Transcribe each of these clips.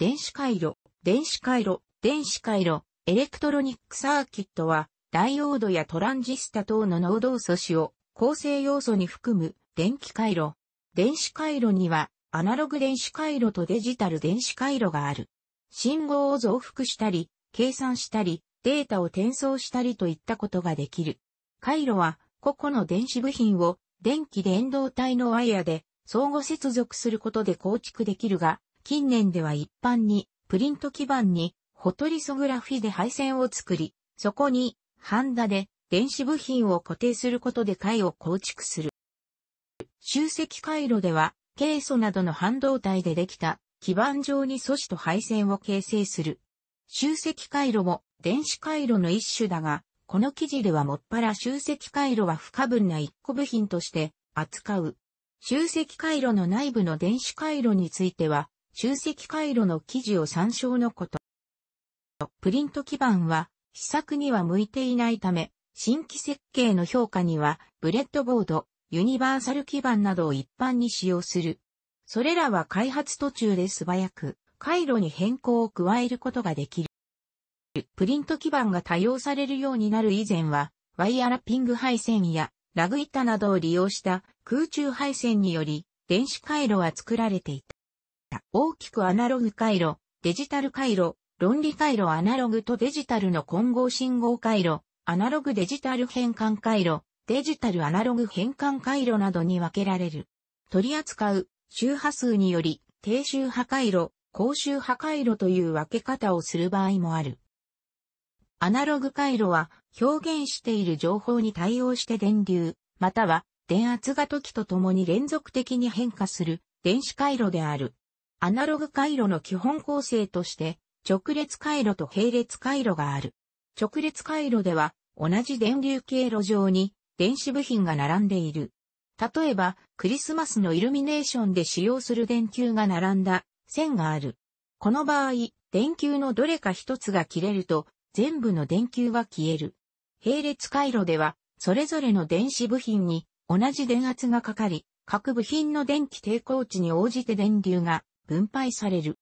電子回路、電子回路、電子回路、エレクトロニックサーキットは、ダイオードやトランジスタ等の濃度素子を構成要素に含む電気回路。電子回路には、アナログ電子回路とデジタル電子回路がある。信号を増幅したり、計算したり、データを転送したりといったことができる。回路は、個々の電子部品を電気伝導体のワイヤで相互接続することで構築できるが、近年では一般にプリント基板にフォトリソグラフィで配線を作り、そこにハンダで電子部品を固定することで回を構築する。集積回路では、ケイ素などの半導体でできた基板上に素子と配線を形成する。集積回路も電子回路の一種だが、この記事ではもっぱら集積回路は不可分な一個部品として扱う。集積回路の内部の電子回路については、集積回路の記事を参照のこと。プリント基板は、試作には向いていないため、新規設計の評価には、ブレッドボード、ユニバーサル基板などを一般に使用する。それらは開発途中で素早く、回路に変更を加えることができる。プリント基板が多用されるようになる以前は、ワイヤラッピング配線やラグ板などを利用した空中配線により電子回路は作られていた。。大きくアナログ回路、デジタル回路、論理回路アナログとデジタルの混合信号回路、アナログデジタル変換回路、デジタルアナログ変換回路などに分けられる。取り扱う周波数により低周波回路、高周波回路という分け方をする場合もある。アナログ回路は表現している情報に対応して電流、または電圧が時とともに連続的に変化する電子回路である。アナログ回路の基本構成として、直列回路と並列回路がある。直列回路では、同じ電流経路上に電子部品が並んでいる。例えば、クリスマスのイルミネーションで使用する電球が並んだ線がある。この場合、電球のどれか一つが切れると、全部の電球は消える。並列回路では、それぞれの電子部品に同じ電圧がかかり、各部品の電気抵抗値に応じて電流が分配される。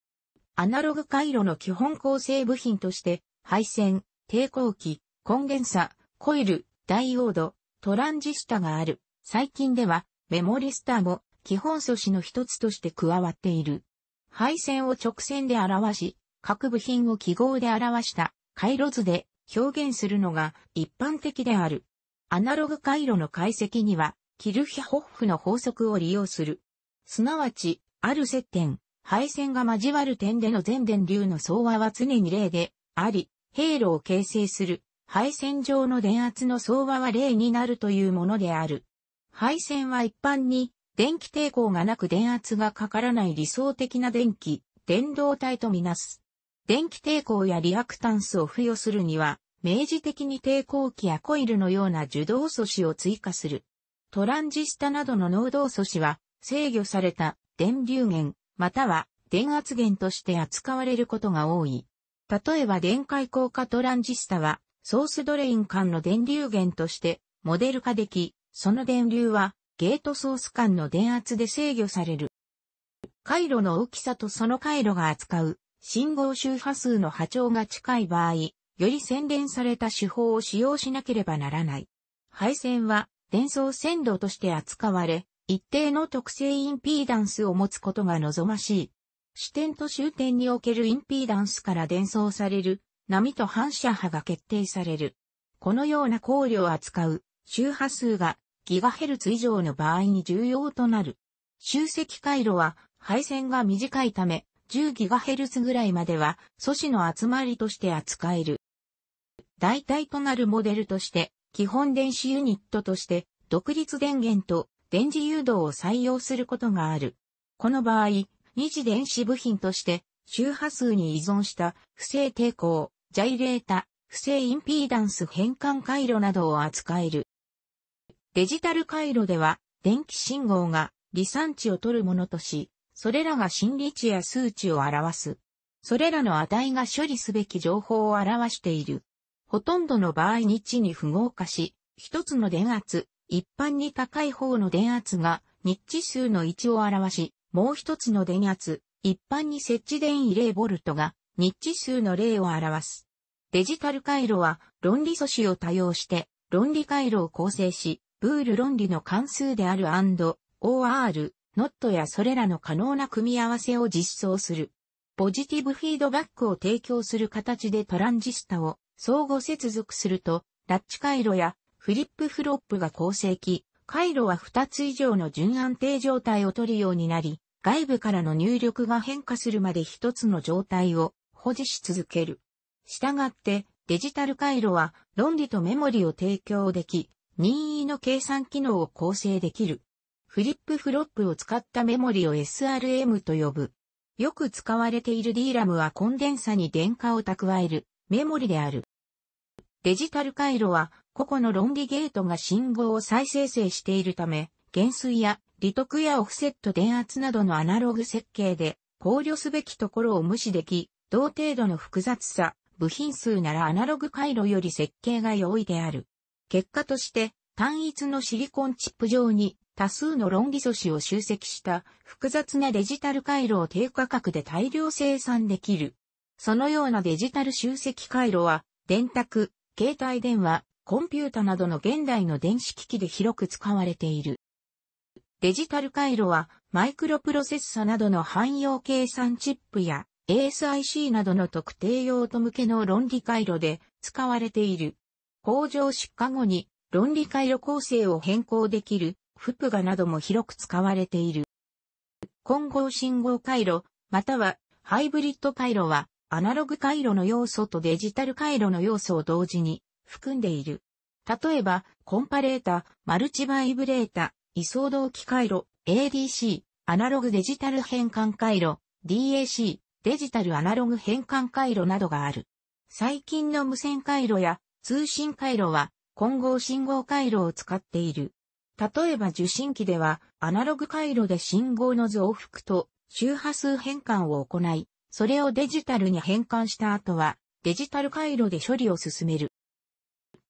アナログ回路の基本構成部品として、配線、抵抗器、コンデンサ、コイル、ダイオード、トランジスタがある。最近では、メモリスターも基本素子の一つとして加わっている。配線を直線で表し、各部品を記号で表した回路図で表現するのが一般的である。アナログ回路の解析には、キルヒホッフの法則を利用する。すなわち、ある接点、配線が交わる点での全電流の総和は常に例であり、兵路を形成する配線上の電圧の総和は例になるというものである。配線は一般に電気抵抗がなく電圧がかからない理想的な電気、電動体とみなす。電気抵抗やリアクタンスを付与するには、明示的に抵抗器やコイルのような受動素子を追加する。トランジスタなどの濃動素子は制御された電流源、または電圧源として扱われることが多い。例えば電解効果トランジスタは、ソースドレイン間の電流源としてモデル化でき、その電流はゲートソース間の電圧で制御される。回路の大きさとその回路が扱う信号周波数の波長が近い場合、より洗練された手法を使用しなければならない。配線は伝送線路として扱われ、一定の特性インピーダンスを持つことが望ましい。視点と終点におけるインピーダンスから伝送される波と反射波が決定される。このような考慮を扱う周波数がギガヘルツ以上の場合に重要となる。集積回路は配線が短いため 10GHz ぐらいまでは素子の集まりとして扱える。代替となるモデルとして基本電子ユニットとして独立電源と電磁誘導を採用することがある。この場合、二次電子部品として周波数に依存した不正抵抗、ジャイレータ、不正インピーダンス変換回路などを扱える。デジタル回路では電気信号が離散値を取るものとし、それらが心理値や数値を表す。それらの値が処理すべき情報を表している。ほとんどの場合値に符号化し、一つの電圧、一般に高い方の電圧が日地数の1を表し、もう一つの電圧、一般に設置電位 0V が日地数の0を表す。デジタル回路は論理素子を多用して論理回路を構成し、ブール論理の関数である &OR、NOT やそれらの可能な組み合わせを実装する。ポジティブフィードバックを提供する形でトランジスタを相互接続すると、ラッチ回路やフリップフロップが構成機、回路は2つ以上の順安定状態を取るようになり、外部からの入力が変化するまで1つの状態を保持し続ける。したがって、デジタル回路は論理とメモリを提供でき、任意の計算機能を構成できる。フリップフロップを使ったメモリを SRM と呼ぶ。よく使われている DRAM はコンデンサに電荷を蓄えるメモリである。デジタル回路は個々の論理ゲートが信号を再生成しているため、減衰や利得やオフセット電圧などのアナログ設計で考慮すべきところを無視でき、同程度の複雑さ、部品数ならアナログ回路より設計が容易である。結果として、単一のシリコンチップ上に多数の論理素子を集積した複雑なデジタル回路を低価格で大量生産できる。そのようなデジタル集積回路は、電卓、携帯電話、コンピュータなどの現代の電子機器で広く使われている。デジタル回路は、マイクロプロセッサなどの汎用計算チップや、ASIC などの特定用途向けの論理回路で使われている。工場出荷後に論理回路構成を変更できる、フプガなども広く使われている。混合信号回路、またはハイブリッド回路は、アナログ回路の要素とデジタル回路の要素を同時に含んでいる。例えば、コンパレータ、マルチバイブレータ、位相同期回路、ADC、アナログデジタル変換回路、DAC、デジタルアナログ変換回路などがある。最近の無線回路や通信回路は混合信号回路を使っている。例えば受信機ではアナログ回路で信号の増幅と周波数変換を行い、それをデジタルに変換した後はデジタル回路で処理を進める。